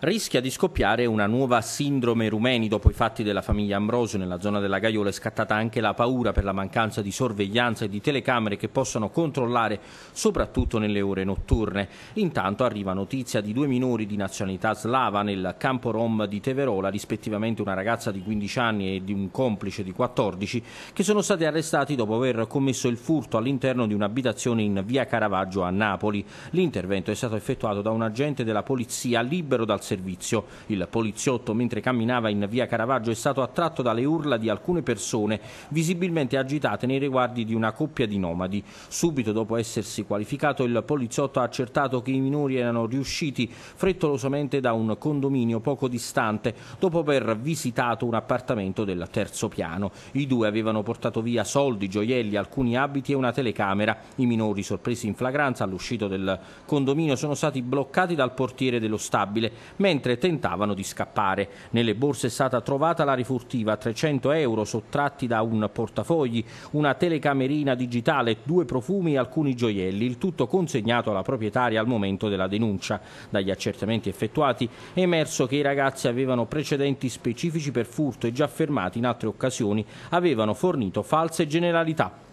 rischia di scoppiare una nuova sindrome rumeni. Dopo i fatti della famiglia Ambrosio nella zona della Gaiola è scattata anche la paura per la mancanza di sorveglianza e di telecamere che possono controllare soprattutto nelle ore notturne. Intanto arriva notizia di due minori di nazionalità slava nel campo rom di Teverola, rispettivamente una ragazza di 15 anni e di un complice di 14, che sono stati arrestati dopo aver commesso il furto all'interno di un'abitazione in via Caravaggio a Napoli. L'intervento è stato effettuato da un agente della polizia libero dal servizio. Il poliziotto, mentre camminava in via Caravaggio, è stato attratto dalle urla di alcune persone visibilmente agitate nei riguardi di una coppia di nomadi. Subito dopo essersi qualificato, il poliziotto ha accertato che i minori erano riusciti frettolosamente da un condominio poco distante dopo aver visitato un appartamento del terzo piano. I due avevano portato via soldi, gioielli, alcuni abiti e una telecamera. I minori, sorpresi in flagranza all'uscita del condominio, sono stati bloccati dal portiere dello stabile, mentre tentavano di scappare. Nelle borse è stata trovata la rifurtiva, 300 euro sottratti da un portafogli, una telecamerina digitale, due profumi e alcuni gioielli, il tutto consegnato alla proprietaria al momento della denuncia. Dagli accertamenti effettuati è emerso che i ragazzi avevano precedenti specifici per furto e già fermati in altre occasioni avevano fornito false generalità.